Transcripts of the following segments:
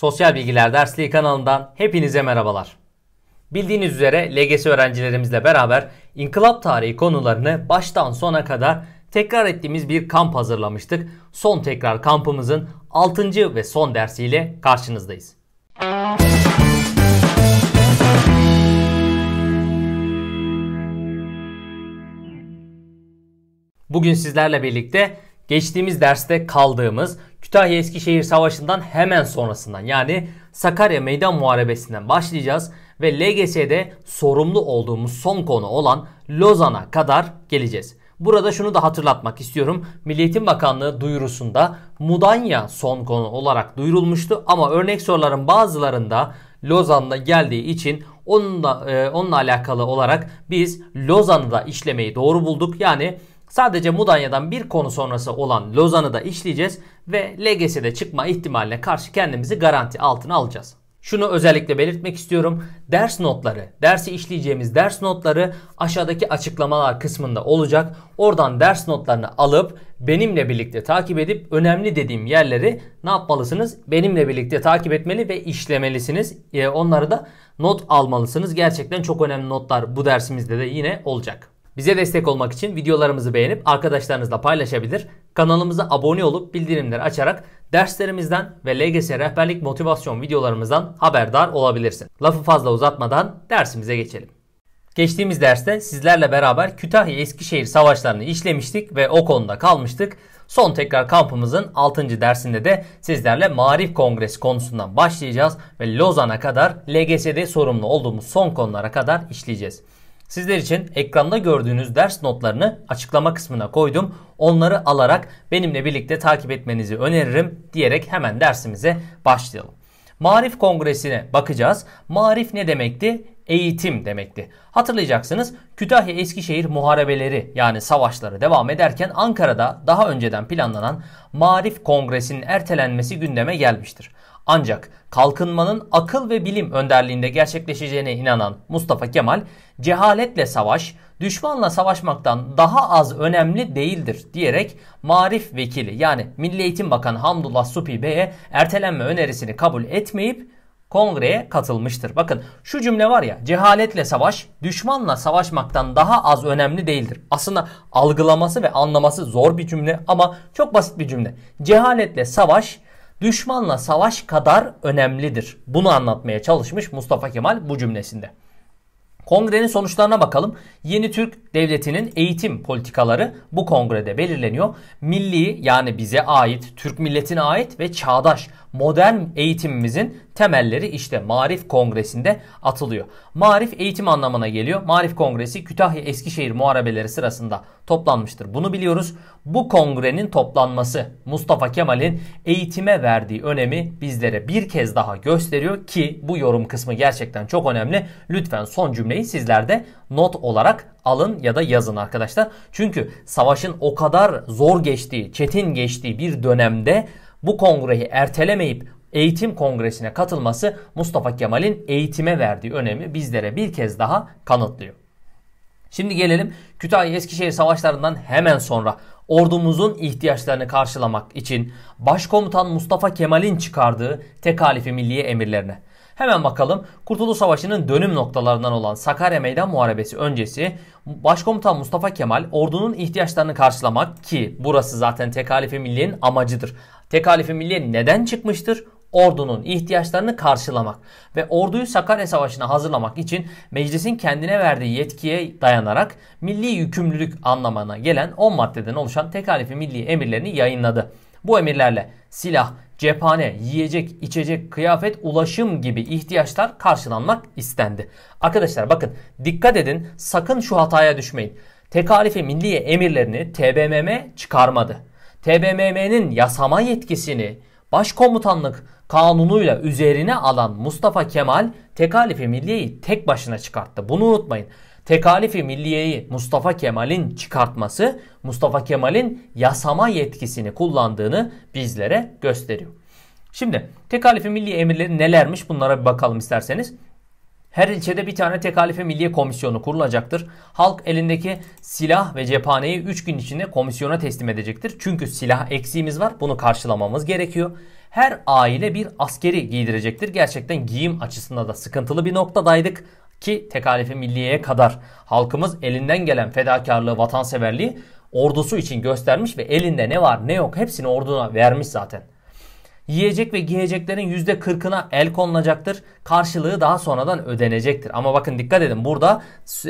Sosyal Bilgiler Dersliği kanalından hepinize merhabalar. Bildiğiniz üzere LGS öğrencilerimizle beraber inkılap tarihi konularını baştan sona kadar tekrar ettiğimiz bir kamp hazırlamıştık. Son tekrar kampımızın 6. ve son dersiyle karşınızdayız. Bugün sizlerle birlikte geçtiğimiz derste kaldığımız Kütahya-Eskişehir Savaşı'ndan hemen sonrasından yani Sakarya Meydan Muharebesi'nden başlayacağız ve LGS'de sorumlu olduğumuz son konu olan Lozan'a kadar geleceğiz. Burada şunu da hatırlatmak istiyorum. Milliyetin Bakanlığı duyurusunda Mudanya son konu olarak duyurulmuştu ama örnek soruların bazılarında Lozan'da geldiği için onunla, e, onunla alakalı olarak biz Lozan'da işlemeyi doğru bulduk. Yani Sadece Mudanya'dan bir konu sonrası olan Lozan'ı da işleyeceğiz ve LGS'de çıkma ihtimaline karşı kendimizi garanti altına alacağız. Şunu özellikle belirtmek istiyorum. Ders notları, dersi işleyeceğimiz ders notları aşağıdaki açıklamalar kısmında olacak. Oradan ders notlarını alıp benimle birlikte takip edip önemli dediğim yerleri ne yapmalısınız? Benimle birlikte takip etmeli ve işlemelisiniz. E, onları da not almalısınız. Gerçekten çok önemli notlar bu dersimizde de yine olacak. Bize destek olmak için videolarımızı beğenip arkadaşlarınızla paylaşabilir, kanalımıza abone olup bildirimleri açarak derslerimizden ve LGS rehberlik motivasyon videolarımızdan haberdar olabilirsin. Lafı fazla uzatmadan dersimize geçelim. Geçtiğimiz derste sizlerle beraber Kütahya-Eskişehir savaşlarını işlemiştik ve o konuda kalmıştık. Son tekrar kampımızın 6. dersinde de sizlerle Marif Kongresi konusundan başlayacağız ve Lozan'a kadar LGS'de sorumlu olduğumuz son konulara kadar işleyeceğiz. Sizler için ekranda gördüğünüz ders notlarını açıklama kısmına koydum. Onları alarak benimle birlikte takip etmenizi öneririm diyerek hemen dersimize başlayalım. Marif Kongresi'ne bakacağız. Marif ne demekti? Eğitim demekti. Hatırlayacaksınız Kütahya Eskişehir muharebeleri yani savaşları devam ederken Ankara'da daha önceden planlanan Marif Kongresi'nin ertelenmesi gündeme gelmiştir. Ancak kalkınmanın akıl ve bilim önderliğinde gerçekleşeceğine inanan Mustafa Kemal, cehaletle savaş, düşmanla savaşmaktan daha az önemli değildir diyerek Marif Vekili yani Milli Eğitim Bakanı Hamdullah Supi Bey'e ertelenme önerisini kabul etmeyip kongreye katılmıştır. Bakın şu cümle var ya cehaletle savaş düşmanla savaşmaktan daha az önemli değildir. Aslında algılaması ve anlaması zor bir cümle ama çok basit bir cümle. Cehaletle savaş düşmanla savaş kadar önemlidir. Bunu anlatmaya çalışmış Mustafa Kemal bu cümlesinde. Kongrenin sonuçlarına bakalım. Yeni Türk Devleti'nin eğitim politikaları bu kongrede belirleniyor. Milli yani bize ait, Türk milletine ait ve çağdaş modern eğitimimizin temelleri işte Marif Kongresi'nde atılıyor. Marif eğitim anlamına geliyor. Marif Kongresi Kütahya Eskişehir muharebeleri sırasında toplanmıştır. Bunu biliyoruz bu kongrenin toplanması Mustafa Kemal'in eğitime verdiği önemi bizlere bir kez daha gösteriyor ki bu yorum kısmı gerçekten çok önemli. Lütfen son cümleyi sizler de not olarak alın ya da yazın arkadaşlar. Çünkü savaşın o kadar zor geçtiği, çetin geçtiği bir dönemde bu kongreyi ertelemeyip eğitim kongresine katılması Mustafa Kemal'in eğitime verdiği önemi bizlere bir kez daha kanıtlıyor. Şimdi gelelim Kütahya Eskişehir savaşlarından hemen sonra ordumuzun ihtiyaçlarını karşılamak için Başkomutan Mustafa Kemal'in çıkardığı tekalifi milliye emirlerine. Hemen bakalım Kurtuluş Savaşı'nın dönüm noktalarından olan Sakarya Meydan Muharebesi öncesi Başkomutan Mustafa Kemal ordunun ihtiyaçlarını karşılamak ki burası zaten tekalifi milliyenin amacıdır. Tekalifi milliye neden çıkmıştır? ordunun ihtiyaçlarını karşılamak ve orduyu Sakarya Savaşı'na hazırlamak için meclisin kendine verdiği yetkiye dayanarak milli yükümlülük anlamına gelen 10 maddeden oluşan tekalifi milli emirlerini yayınladı. Bu emirlerle silah, cephane, yiyecek, içecek, kıyafet, ulaşım gibi ihtiyaçlar karşılanmak istendi. Arkadaşlar bakın dikkat edin sakın şu hataya düşmeyin. Tekalifi Milliye emirlerini TBMM çıkarmadı. TBMM'nin yasama yetkisini başkomutanlık kanunuyla üzerine alan Mustafa Kemal tekalifi milliyeyi tek başına çıkarttı. Bunu unutmayın. Tekalifi milliyeyi Mustafa Kemal'in çıkartması Mustafa Kemal'in yasama yetkisini kullandığını bizlere gösteriyor. Şimdi tekalifi milliye emirleri nelermiş bunlara bir bakalım isterseniz. Her ilçede bir tane tekalife milliye komisyonu kurulacaktır. Halk elindeki silah ve cephaneyi 3 gün içinde komisyona teslim edecektir. Çünkü silah eksiğimiz var bunu karşılamamız gerekiyor her aile bir askeri giydirecektir. Gerçekten giyim açısından da sıkıntılı bir noktadaydık ki tekalifi milliyeye kadar halkımız elinden gelen fedakarlığı, vatanseverliği ordusu için göstermiş ve elinde ne var ne yok hepsini orduna vermiş zaten. Yiyecek ve giyeceklerin %40'ına el konulacaktır. Karşılığı daha sonradan ödenecektir. Ama bakın dikkat edin burada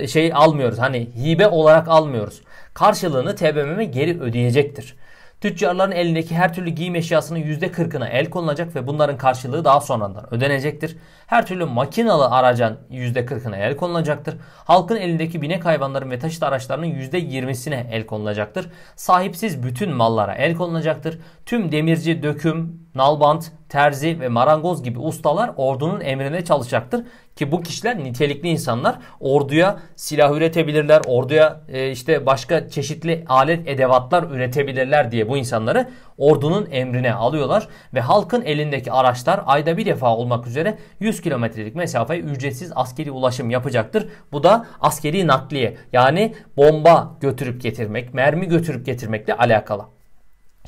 şey almıyoruz. Hani hibe olarak almıyoruz. Karşılığını TBMM geri ödeyecektir. Tüccarların elindeki her türlü giyim eşyasının %40'ına el konulacak ve bunların karşılığı daha sonradan ödenecektir. Her türlü makinalı aracın %40'ına el konulacaktır. Halkın elindeki binek hayvanların ve taşıt araçlarının %20'sine el konulacaktır. Sahipsiz bütün mallara el konulacaktır. Tüm demirci, döküm, nalbant, terzi ve marangoz gibi ustalar ordunun emrine çalışacaktır. Ki bu kişiler nitelikli insanlar orduya silah üretebilirler, orduya e, işte başka çeşitli alet edevatlar üretebilirler diye bu insanları ordunun emrine alıyorlar ve halkın elindeki araçlar ayda bir defa olmak üzere 100 kilometrelik mesafeye ücretsiz askeri ulaşım yapacaktır. Bu da askeri nakliye yani bomba götürüp getirmek, mermi götürüp getirmekle alakalı.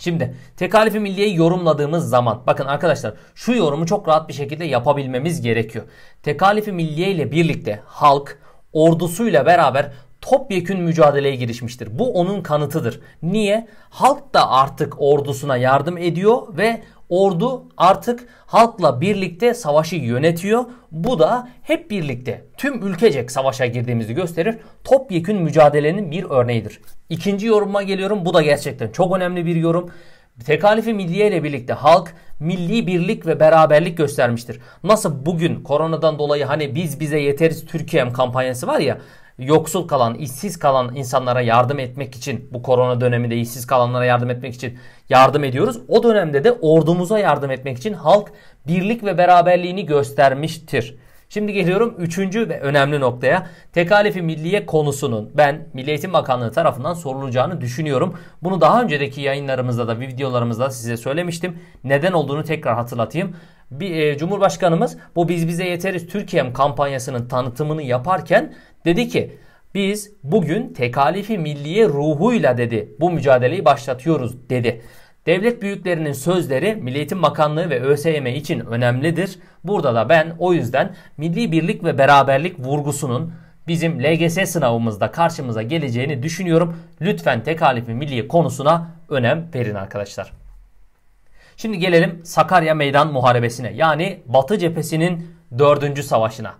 Şimdi tekalifi milliyeyi yorumladığımız zaman bakın arkadaşlar şu yorumu çok rahat bir şekilde yapabilmemiz gerekiyor. Tekalifi milliye ile birlikte halk ordusuyla beraber topyekün mücadeleye girişmiştir. Bu onun kanıtıdır. Niye? Halk da artık ordusuna yardım ediyor ve Ordu artık halkla birlikte savaşı yönetiyor. Bu da hep birlikte tüm ülkecek savaşa girdiğimizi gösterir. Topyekün mücadelenin bir örneğidir. İkinci yorumuma geliyorum. Bu da gerçekten çok önemli bir yorum. Tekalifi milliye ile birlikte halk milli birlik ve beraberlik göstermiştir. Nasıl bugün koronadan dolayı hani biz bize yeteriz Türkiye'm kampanyası var ya yoksul kalan, işsiz kalan insanlara yardım etmek için bu korona döneminde işsiz kalanlara yardım etmek için yardım ediyoruz. O dönemde de ordumuza yardım etmek için halk birlik ve beraberliğini göstermiştir. Şimdi geliyorum üçüncü ve önemli noktaya. Tekalifi milliye konusunun ben Milli Eğitim Bakanlığı tarafından sorulacağını düşünüyorum. Bunu daha önceki yayınlarımızda da videolarımızda size söylemiştim. Neden olduğunu tekrar hatırlatayım bir, e, Cumhurbaşkanımız bu biz bize yeteriz Türkiye'm kampanyasının tanıtımını yaparken dedi ki biz bugün tekalifi milliye ruhuyla dedi bu mücadeleyi başlatıyoruz dedi. Devlet büyüklerinin sözleri Milli Eğitim Bakanlığı ve ÖSYM için önemlidir. Burada da ben o yüzden milli birlik ve beraberlik vurgusunun bizim LGS sınavımızda karşımıza geleceğini düşünüyorum. Lütfen tekalifi milliye konusuna önem verin arkadaşlar. Şimdi gelelim Sakarya Meydan Muharebesi'ne yani Batı cephesinin 4. savaşına.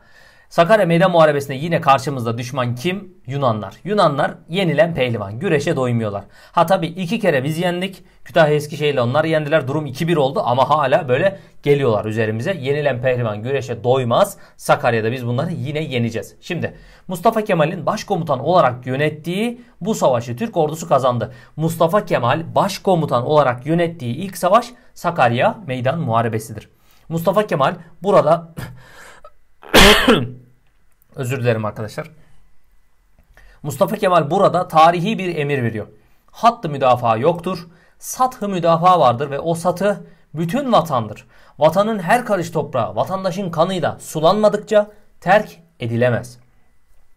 Sakarya Meydan Muharebesi'nde yine karşımızda düşman kim? Yunanlar. Yunanlar yenilen pehlivan. Güreşe doymuyorlar. Ha tabi iki kere biz yendik. Kütahya Eskişehir'le onlar yendiler. Durum 2-1 oldu ama hala böyle geliyorlar üzerimize. Yenilen pehlivan güreşe doymaz. Sakarya'da biz bunları yine yeneceğiz. Şimdi Mustafa Kemal'in başkomutan olarak yönettiği bu savaşı Türk ordusu kazandı. Mustafa Kemal başkomutan olarak yönettiği ilk savaş Sakarya Meydan Muharebesi'dir. Mustafa Kemal burada özür dilerim arkadaşlar. Mustafa Kemal burada tarihi bir emir veriyor. Hattı müdafaa yoktur. Sathı müdafaa vardır ve o satı bütün vatandır. Vatanın her karış toprağı vatandaşın kanıyla sulanmadıkça terk edilemez.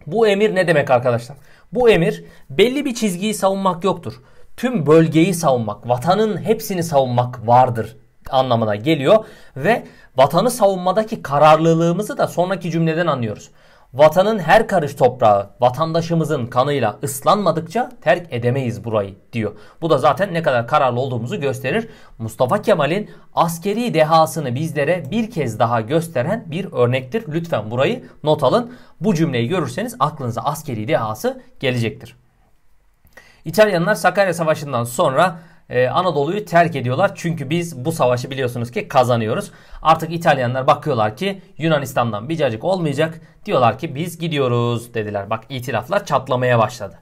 Bu emir ne demek arkadaşlar? Bu emir belli bir çizgiyi savunmak yoktur. Tüm bölgeyi savunmak, vatanın hepsini savunmak vardır anlamına geliyor ve vatanı savunmadaki kararlılığımızı da sonraki cümleden anlıyoruz. Vatanın her karış toprağı vatandaşımızın kanıyla ıslanmadıkça terk edemeyiz burayı diyor. Bu da zaten ne kadar kararlı olduğumuzu gösterir. Mustafa Kemal'in askeri dehasını bizlere bir kez daha gösteren bir örnektir. Lütfen burayı not alın. Bu cümleyi görürseniz aklınıza askeri dehası gelecektir. İtalyanlar Sakarya Savaşı'ndan sonra e, Anadolu'yu terk ediyorlar. Çünkü biz bu savaşı biliyorsunuz ki kazanıyoruz. Artık İtalyanlar bakıyorlar ki Yunanistan'dan bir cacık olmayacak. Diyorlar ki biz gidiyoruz dediler. Bak itilaflar çatlamaya başladı.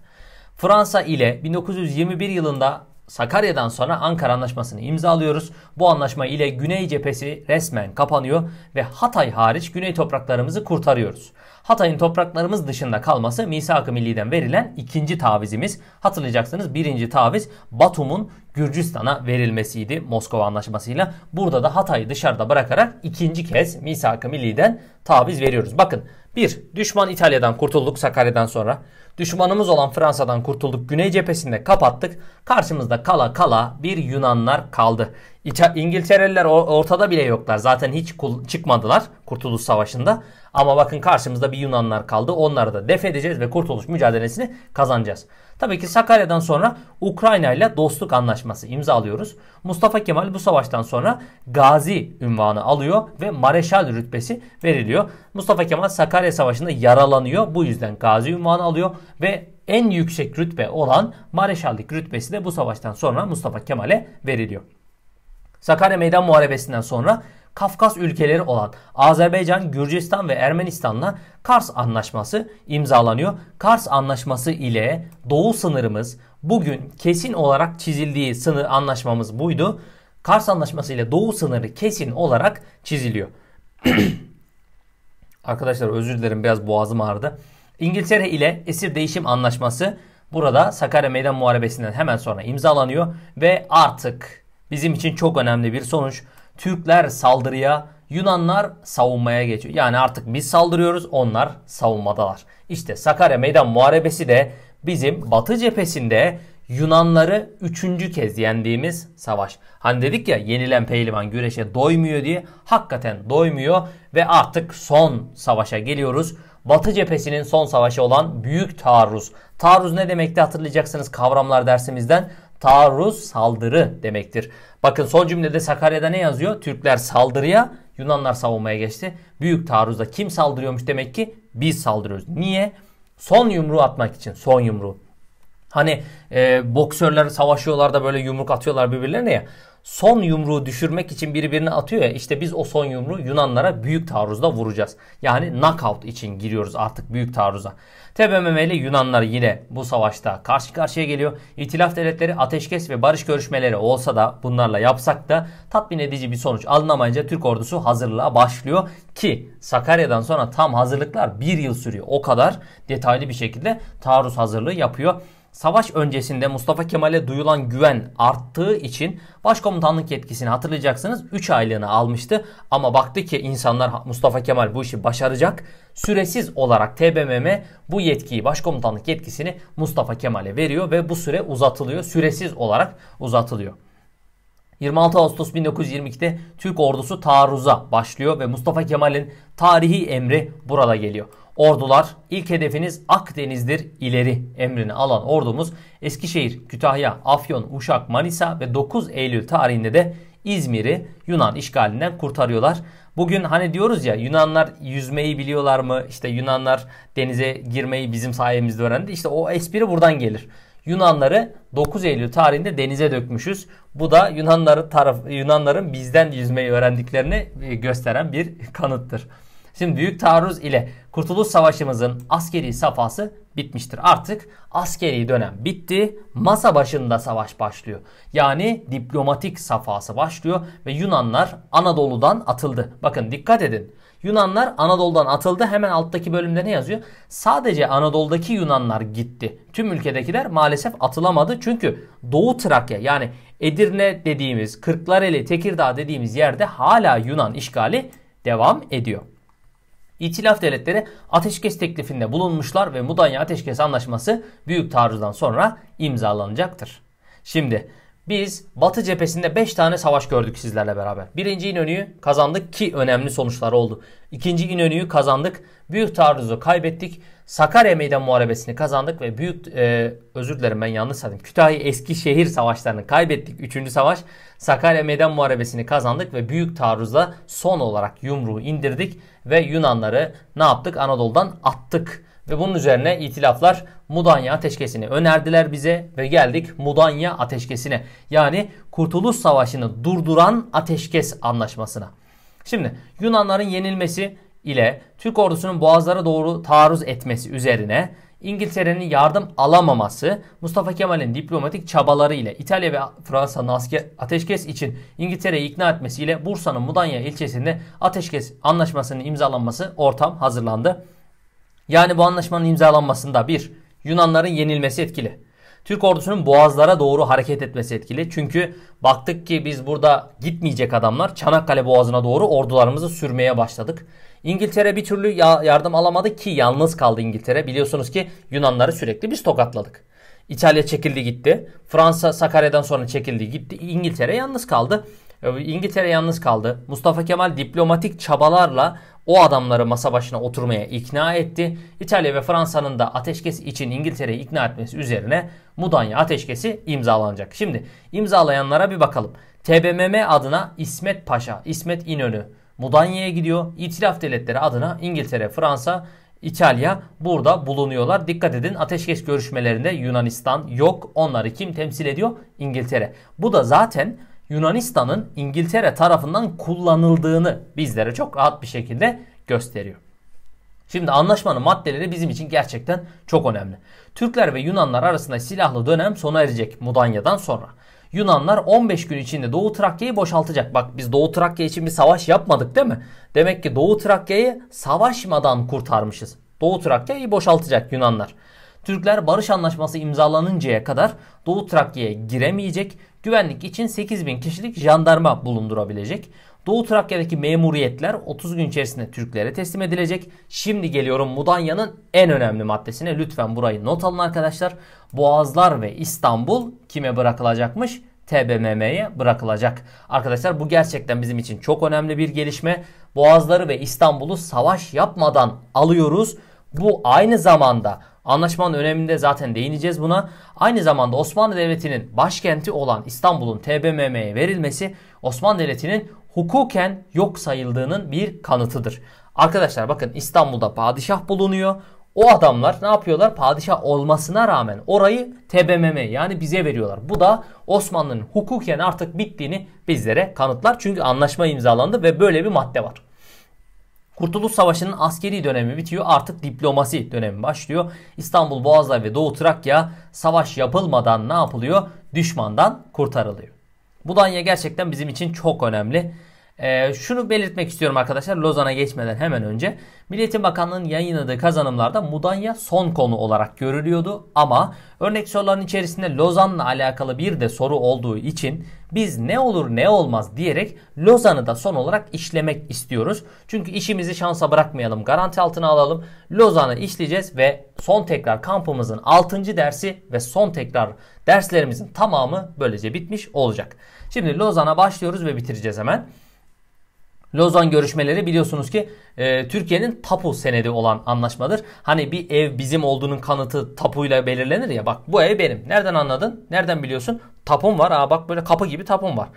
Fransa ile 1921 yılında Sakarya'dan sonra Ankara Anlaşması'nı imzalıyoruz. Bu anlaşma ile Güney cephesi resmen kapanıyor ve Hatay hariç Güney topraklarımızı kurtarıyoruz. Hatay'ın topraklarımız dışında kalması Misak-ı Milli'den verilen ikinci tavizimiz. Hatırlayacaksınız birinci taviz Batum'un Gürcistan'a verilmesiydi Moskova Anlaşması'yla. Burada da Hatay'ı dışarıda bırakarak ikinci kez Misak-ı Milli'den taviz veriyoruz. Bakın 1. Düşman İtalya'dan kurtulduk Sakarya'dan sonra. Düşmanımız olan Fransa'dan kurtulduk. Güney cephesinde kapattık. Karşımızda kala kala bir Yunanlar kaldı. İta İngiltereliler ortada bile yoklar. Zaten hiç çıkmadılar Kurtuluş Savaşı'nda. Ama bakın karşımızda bir Yunanlar kaldı. Onları da def edeceğiz ve kurtuluş mücadelesini kazanacağız. Tabii ki Sakarya'dan sonra Ukrayna ile dostluk anlaşması imzalıyoruz. Mustafa Kemal bu savaştan sonra gazi ünvanı alıyor ve mareşal rütbesi veriliyor. Mustafa Kemal Sakarya Savaşı'nda yaralanıyor. Bu yüzden gazi ünvanı alıyor ve en yüksek rütbe olan mareşallik rütbesi de bu savaştan sonra Mustafa Kemal'e veriliyor. Sakarya Meydan Muharebesi'nden sonra Kafkas ülkeleri olan Azerbaycan, Gürcistan ve Ermenistan'la Kars Anlaşması imzalanıyor. Kars Anlaşması ile doğu sınırımız bugün kesin olarak çizildiği sınır anlaşmamız buydu. Kars Anlaşması ile doğu sınırı kesin olarak çiziliyor. Arkadaşlar özür dilerim biraz boğazım ağrıdı. İngiltere ile esir değişim anlaşması burada Sakarya Meydan Muharebesi'nden hemen sonra imzalanıyor ve artık bizim için çok önemli bir sonuç. Türkler saldırıya, Yunanlar savunmaya geçiyor. Yani artık biz saldırıyoruz, onlar savunmadalar. İşte Sakarya Meydan Muharebesi de bizim Batı cephesinde Yunanları üçüncü kez yendiğimiz savaş. Hani dedik ya yenilen pehlivan güreşe doymuyor diye hakikaten doymuyor ve artık son savaşa geliyoruz. Batı cephesinin son savaşı olan Büyük Taarruz. Taarruz ne demekti hatırlayacaksınız kavramlar dersimizden taarruz, saldırı demektir. Bakın son cümlede Sakarya'da ne yazıyor? Türkler saldırıya, Yunanlar savunmaya geçti. Büyük taarruzda kim saldırıyormuş demek ki biz saldırıyoruz. Niye? Son yumruğu atmak için. Son yumruğu. Hani e, boksörler savaşıyorlar da böyle yumruk atıyorlar birbirlerine ya. Son yumruğu düşürmek için birbirine atıyor ya. İşte biz o son yumruğu Yunanlara büyük taarruzda vuracağız. Yani knockout için giriyoruz artık büyük taarruza. TBMM'li Yunanlar yine bu savaşta karşı karşıya geliyor. İtilaf devletleri ateşkes ve barış görüşmeleri olsa da bunlarla yapsak da tatmin edici bir sonuç alınamayınca Türk ordusu hazırlığa başlıyor ki Sakarya'dan sonra tam hazırlıklar bir yıl sürüyor. O kadar detaylı bir şekilde taarruz hazırlığı yapıyor. Savaş öncesinde Mustafa Kemal'e duyulan güven arttığı için başkomutanlık yetkisini hatırlayacaksınız 3 aylığını almıştı. Ama baktı ki insanlar Mustafa Kemal bu işi başaracak. Süresiz olarak TBMM bu yetkiyi başkomutanlık yetkisini Mustafa Kemal'e veriyor ve bu süre uzatılıyor. Süresiz olarak uzatılıyor. 26 Ağustos 1922'de Türk ordusu taarruza başlıyor ve Mustafa Kemal'in tarihi emri burada geliyor ordular. ilk hedefiniz Akdeniz'dir ileri emrini alan ordumuz Eskişehir, Kütahya, Afyon, Uşak, Manisa ve 9 Eylül tarihinde de İzmir'i Yunan işgalinden kurtarıyorlar. Bugün hani diyoruz ya Yunanlar yüzmeyi biliyorlar mı? İşte Yunanlar denize girmeyi bizim sayemizde öğrendi. İşte o espri buradan gelir. Yunanları 9 Eylül tarihinde denize dökmüşüz. Bu da Yunanları taraf Yunanların bizden yüzmeyi öğrendiklerini e, gösteren bir kanıttır. Şimdi büyük taarruz ile Kurtuluş Savaşımızın askeri safhası bitmiştir. Artık askeri dönem bitti. Masa başında savaş başlıyor. Yani diplomatik safhası başlıyor ve Yunanlar Anadolu'dan atıldı. Bakın dikkat edin. Yunanlar Anadolu'dan atıldı. Hemen alttaki bölümde ne yazıyor? Sadece Anadolu'daki Yunanlar gitti. Tüm ülkedekiler maalesef atılamadı. Çünkü Doğu Trakya yani Edirne dediğimiz, Kırklareli, Tekirdağ dediğimiz yerde hala Yunan işgali devam ediyor. İtilaf devletleri ateşkes teklifinde bulunmuşlar ve Mudanya Ateşkes Anlaşması büyük taarruzdan sonra imzalanacaktır. Şimdi biz Batı cephesinde 5 tane savaş gördük sizlerle beraber. Birinci İnönü'yü kazandık ki önemli sonuçlar oldu. İkinci İnönü'yü kazandık. Büyük taarruzu kaybettik. Sakarya Meydan Muharebesini kazandık ve büyük e, özür dilerim ben yanlış söyledim. Kütahya Eskişehir Savaşlarını kaybettik. Üçüncü savaş Sakarya Meydan Muharebesini kazandık ve büyük taarruzla son olarak yumruğu indirdik ve Yunanları ne yaptık? Anadolu'dan attık. Ve bunun üzerine itilaflar Mudanya ateşkesini önerdiler bize ve geldik Mudanya ateşkesine. Yani Kurtuluş Savaşı'nı durduran ateşkes anlaşmasına. Şimdi Yunanların yenilmesi ile Türk ordusunun boğazlara doğru taarruz etmesi üzerine İngiltere'nin yardım alamaması Mustafa Kemal'in diplomatik çabaları ile İtalya ve Fransa'nın asker ateşkes için İngiltere'yi ikna etmesiyle Bursa'nın Mudanya ilçesinde ateşkes anlaşmasının imzalanması ortam hazırlandı. Yani bu anlaşmanın imzalanmasında 1. Yunanların yenilmesi etkili. Türk ordusunun boğazlara doğru hareket etmesi etkili. Çünkü baktık ki biz burada gitmeyecek adamlar Çanakkale boğazına doğru ordularımızı sürmeye başladık. İngiltere bir türlü yardım alamadı ki yalnız kaldı İngiltere. Biliyorsunuz ki Yunanları sürekli biz tokatladık. İtalya çekildi gitti. Fransa Sakarya'dan sonra çekildi gitti. İngiltere yalnız kaldı. Ee, İngiltere yalnız kaldı. Mustafa Kemal diplomatik çabalarla o adamları masa başına oturmaya ikna etti. İtalya ve Fransa'nın da ateşkes için İngiltere'yi ikna etmesi üzerine Mudanya ateşkesi imzalanacak. Şimdi imzalayanlara bir bakalım. TBMM adına İsmet Paşa, İsmet İnönü, Mudanya'ya gidiyor. İtilaf devletleri adına İngiltere, Fransa, İtalya burada bulunuyorlar. Dikkat edin ateşkes görüşmelerinde Yunanistan yok. Onları kim temsil ediyor? İngiltere. Bu da zaten Yunanistan'ın İngiltere tarafından kullanıldığını bizlere çok rahat bir şekilde gösteriyor. Şimdi anlaşmanın maddeleri bizim için gerçekten çok önemli. Türkler ve Yunanlar arasında silahlı dönem sona erecek Mudanya'dan sonra. Yunanlar 15 gün içinde Doğu Trakya'yı boşaltacak. Bak biz Doğu Trakya için bir savaş yapmadık değil mi? Demek ki Doğu Trakya'yı savaşmadan kurtarmışız. Doğu Trakya'yı boşaltacak Yunanlar. Türkler barış anlaşması imzalanıncaya kadar Doğu Trakya'ya giremeyecek, güvenlik için 8000 kişilik jandarma bulundurabilecek. Doğu Trakya'daki memuriyetler 30 gün içerisinde Türklere teslim edilecek. Şimdi geliyorum Mudanya'nın en önemli maddesine. Lütfen burayı not alın arkadaşlar. Boğazlar ve İstanbul kime bırakılacakmış? TBMM'ye bırakılacak. Arkadaşlar bu gerçekten bizim için çok önemli bir gelişme. Boğazları ve İstanbul'u savaş yapmadan alıyoruz. Bu aynı zamanda anlaşmanın öneminde zaten değineceğiz buna. Aynı zamanda Osmanlı Devleti'nin başkenti olan İstanbul'un TBMM'ye verilmesi Osmanlı Devleti'nin hukuken yok sayıldığının bir kanıtıdır. Arkadaşlar bakın İstanbul'da padişah bulunuyor. O adamlar ne yapıyorlar? Padişah olmasına rağmen orayı TBMM yani bize veriyorlar. Bu da Osmanlı'nın hukuken artık bittiğini bizlere kanıtlar. Çünkü anlaşma imzalandı ve böyle bir madde var. Kurtuluş Savaşı'nın askeri dönemi bitiyor. Artık diplomasi dönemi başlıyor. İstanbul, Boğazlar ve Doğu Trakya savaş yapılmadan ne yapılıyor? Düşmandan kurtarılıyor. Bu Danya gerçekten bizim için çok önemli. Ee, şunu belirtmek istiyorum arkadaşlar Lozan'a geçmeden hemen önce. Milliyetin Bakanlığı'nın yayınladığı kazanımlarda Mudanya son konu olarak görülüyordu. Ama örnek soruların içerisinde Lozan'la alakalı bir de soru olduğu için biz ne olur ne olmaz diyerek Lozan'ı da son olarak işlemek istiyoruz. Çünkü işimizi şansa bırakmayalım garanti altına alalım. Lozan'ı işleyeceğiz ve son tekrar kampımızın 6. dersi ve son tekrar derslerimizin tamamı böylece bitmiş olacak. Şimdi Lozan'a başlıyoruz ve bitireceğiz hemen. Lozan görüşmeleri biliyorsunuz ki e, Türkiye'nin tapu senedi olan anlaşmadır. Hani bir ev bizim olduğunun kanıtı tapuyla belirlenir ya. Bak bu ev benim. Nereden anladın? Nereden biliyorsun? Tapum var. Aa bak böyle kapı gibi tapum var.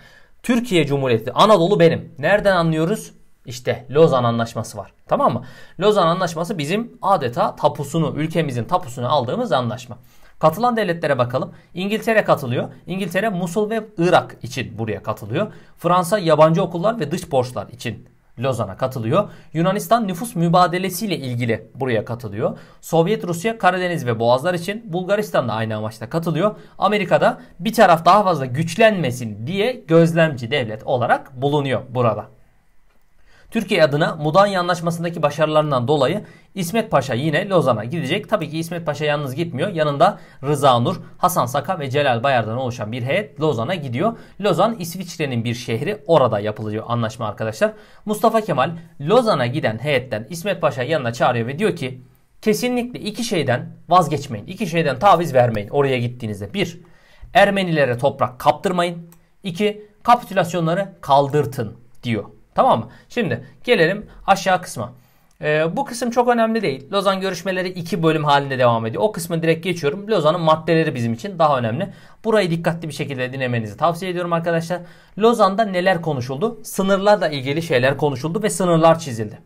Türkiye Cumhuriyeti, Anadolu benim. Nereden anlıyoruz? İşte Lozan Anlaşması var. Tamam mı? Lozan Anlaşması bizim adeta tapusunu, ülkemizin tapusunu aldığımız anlaşma. Katılan devletlere bakalım. İngiltere katılıyor. İngiltere Musul ve Irak için buraya katılıyor. Fransa yabancı okullar ve dış borçlar için Lozan'a katılıyor. Yunanistan nüfus mübadelesiyle ilgili buraya katılıyor. Sovyet Rusya Karadeniz ve Boğazlar için Bulgaristan da aynı amaçla katılıyor. Amerika'da bir taraf daha fazla güçlenmesin diye gözlemci devlet olarak bulunuyor burada. Türkiye adına Mudanya Anlaşması'ndaki başarılarından dolayı İsmet Paşa yine Lozan'a gidecek. Tabii ki İsmet Paşa yalnız gitmiyor. Yanında Rıza Nur, Hasan Saka ve Celal Bayar'dan oluşan bir heyet Lozan'a gidiyor. Lozan İsviçre'nin bir şehri. Orada yapılıyor anlaşma arkadaşlar. Mustafa Kemal Lozan'a giden heyetten İsmet Paşa yanına çağırıyor ve diyor ki kesinlikle iki şeyden vazgeçmeyin. İki şeyden taviz vermeyin oraya gittiğinizde. Bir, Ermenilere toprak kaptırmayın. İki, kapitülasyonları kaldırtın diyor. Tamam mı? Şimdi gelelim aşağı kısma. Ee, bu kısım çok önemli değil. Lozan görüşmeleri iki bölüm halinde devam ediyor. O kısmı direkt geçiyorum. Lozan'ın maddeleri bizim için daha önemli. Burayı dikkatli bir şekilde dinlemenizi tavsiye ediyorum arkadaşlar. Lozan'da neler konuşuldu? Sınırlarla ilgili şeyler konuşuldu ve sınırlar çizildi.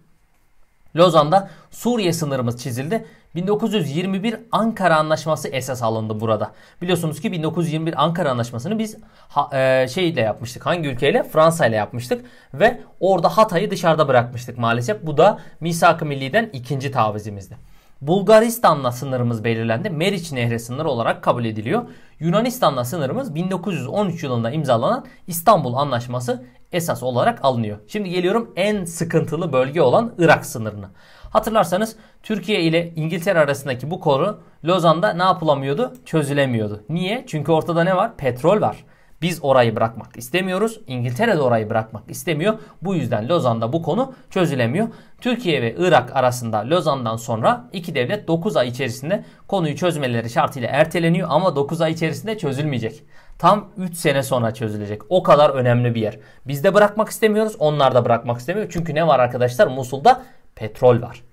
Lozan'da Suriye sınırımız çizildi 1921 Ankara Anlaşması esas alındı burada. Biliyorsunuz ki 1921 Ankara Anlaşması'nı biz ha, e, şeyle yapmıştık. Hangi ülkeyle? Fransa ile yapmıştık ve orada Hatay'ı dışarıda bırakmıştık maalesef. Bu da Misak-ı Milli'den ikinci tavizimizdi. Bulgaristan'la sınırımız belirlendi. Meriç Nehri sınırı olarak kabul ediliyor. Yunanistan'la sınırımız 1913 yılında imzalanan İstanbul Anlaşması esas olarak alınıyor. Şimdi geliyorum en sıkıntılı bölge olan Irak sınırına. Hatırlarsanız Türkiye ile İngiltere arasındaki bu konu Lozan'da ne yapılamıyordu? Çözülemiyordu. Niye? Çünkü ortada ne var? Petrol var. Biz orayı bırakmak istemiyoruz. İngiltere de orayı bırakmak istemiyor. Bu yüzden Lozan'da bu konu çözülemiyor. Türkiye ve Irak arasında Lozan'dan sonra iki devlet 9 ay içerisinde konuyu çözmeleri şartıyla erteleniyor ama 9 ay içerisinde çözülmeyecek. Tam 3 sene sonra çözülecek. O kadar önemli bir yer. Biz de bırakmak istemiyoruz. Onlar da bırakmak istemiyor. Çünkü ne var arkadaşlar? Musul'da petrol var.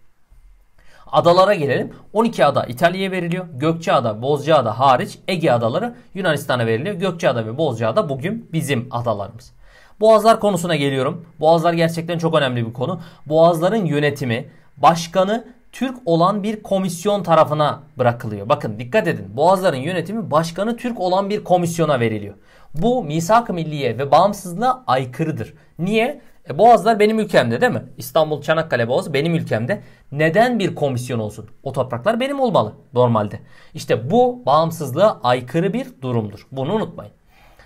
Adalara gelelim. 12 ada İtalya'ya veriliyor. Gökçeada, Bozcaada hariç Ege adaları Yunanistan'a veriliyor. Gökçeada ve Bozcaada bugün bizim adalarımız. Boğazlar konusuna geliyorum. Boğazlar gerçekten çok önemli bir konu. Boğazların yönetimi, başkanı Türk olan bir komisyon tarafına bırakılıyor. Bakın dikkat edin. Boğazların yönetimi başkanı Türk olan bir komisyona veriliyor. Bu misak-ı milliye ve bağımsızlığa aykırıdır. Niye? E, boğazlar benim ülkemde değil mi? İstanbul Çanakkale Boğazı benim ülkemde. Neden bir komisyon olsun? O topraklar benim olmalı normalde. İşte bu bağımsızlığa aykırı bir durumdur. Bunu unutmayın.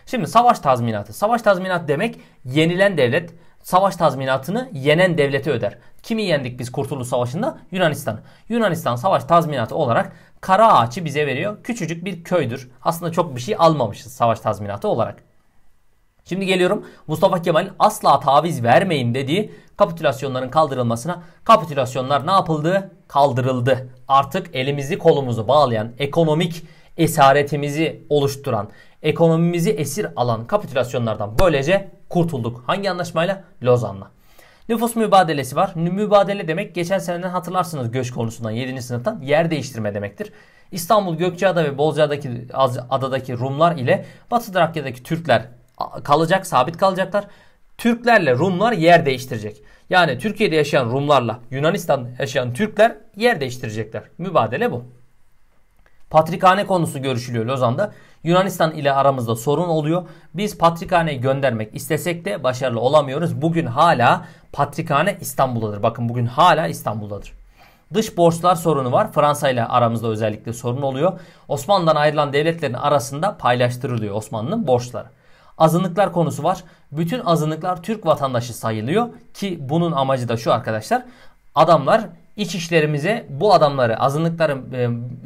Şimdi savaş tazminatı. Savaş tazminatı demek yenilen devlet savaş tazminatını yenen devlete öder. Kimi yendik biz Kurtuluş Savaşı'nda? Yunanistan. Yunanistan savaş tazminatı olarak kara ağaçı bize veriyor. Küçücük bir köydür. Aslında çok bir şey almamışız savaş tazminatı olarak. Şimdi geliyorum Mustafa Kemal'in asla taviz vermeyin dediği kapitülasyonların kaldırılmasına. Kapitülasyonlar ne yapıldı? Kaldırıldı. Artık elimizi kolumuzu bağlayan ekonomik esaretimizi oluşturan, ekonomimizi esir alan kapitülasyonlardan böylece kurtulduk. Hangi anlaşmayla? Lozan'la. Nüfus mübadelesi var. Mübadele demek geçen seneden hatırlarsınız göç konusundan 7. sınıftan yer değiştirme demektir. İstanbul, Gökçeada ve Bozcaada'daki adadaki Rumlar ile Batı Trakya'daki Türkler kalacak, sabit kalacaklar. Türklerle Rumlar yer değiştirecek. Yani Türkiye'de yaşayan Rumlarla Yunanistan'da yaşayan Türkler yer değiştirecekler. Mübadele bu. Patrikhane konusu görüşülüyor Lozan'da. Yunanistan ile aramızda sorun oluyor. Biz patrikhaneyi göndermek istesek de başarılı olamıyoruz. Bugün hala patrikhane İstanbul'dadır. Bakın bugün hala İstanbul'dadır. Dış borçlar sorunu var. Fransa ile aramızda özellikle sorun oluyor. Osmanlı'dan ayrılan devletlerin arasında paylaştırılıyor Osmanlı'nın borçları azınlıklar konusu var. Bütün azınlıklar Türk vatandaşı sayılıyor ki bunun amacı da şu arkadaşlar. Adamlar iç işlerimize bu adamları azınlıkların e,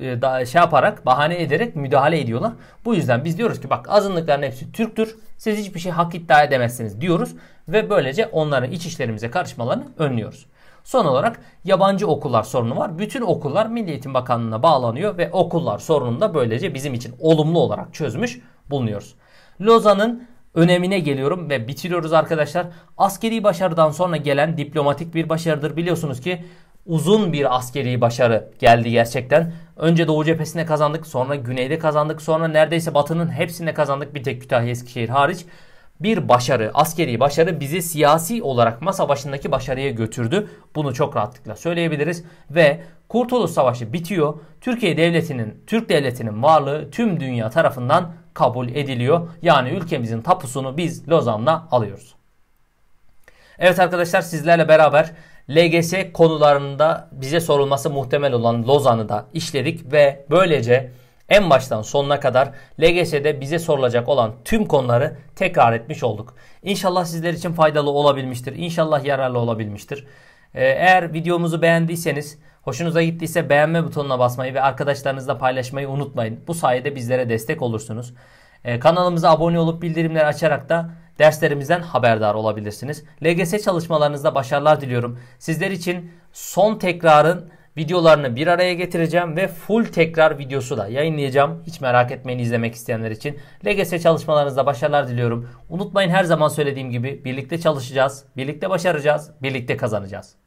e, da, şey yaparak bahane ederek müdahale ediyorlar. Bu yüzden biz diyoruz ki bak azınlıkların hepsi Türktür. Siz hiçbir şey hak iddia edemezsiniz diyoruz ve böylece onların iç işlerimize karışmalarını önlüyoruz. Son olarak yabancı okullar sorunu var. Bütün okullar Milli Eğitim Bakanlığı'na bağlanıyor ve okullar sorununu da böylece bizim için olumlu olarak çözmüş bulunuyoruz. Lozan'ın önemine geliyorum ve bitiriyoruz arkadaşlar. Askeri başarıdan sonra gelen diplomatik bir başarıdır. Biliyorsunuz ki uzun bir askeri başarı geldi gerçekten. Önce Doğu cephesine kazandık, sonra Güney'de kazandık, sonra neredeyse Batı'nın hepsine kazandık bir tek Kütahya Eskişehir hariç. Bir başarı, askeri başarı bizi siyasi olarak masa başındaki başarıya götürdü. Bunu çok rahatlıkla söyleyebiliriz ve Kurtuluş Savaşı bitiyor. Türkiye Devleti'nin, Türk Devleti'nin varlığı tüm dünya tarafından kabul ediliyor. Yani ülkemizin tapusunu biz Lozan'la alıyoruz. Evet arkadaşlar sizlerle beraber LGS konularında bize sorulması muhtemel olan Lozan'ı da işledik ve böylece en baştan sonuna kadar LGS'de bize sorulacak olan tüm konuları tekrar etmiş olduk. İnşallah sizler için faydalı olabilmiştir. İnşallah yararlı olabilmiştir. Ee, eğer videomuzu beğendiyseniz, hoşunuza gittiyse beğenme butonuna basmayı ve arkadaşlarınızla paylaşmayı unutmayın. Bu sayede bizlere destek olursunuz. Ee, kanalımıza abone olup bildirimleri açarak da derslerimizden haberdar olabilirsiniz. LGS çalışmalarınızda başarılar diliyorum. Sizler için son tekrarın videolarını bir araya getireceğim ve full tekrar videosu da yayınlayacağım. Hiç merak etmeyin izlemek isteyenler için. LGS çalışmalarınızda başarılar diliyorum. Unutmayın her zaman söylediğim gibi birlikte çalışacağız, birlikte başaracağız, birlikte kazanacağız.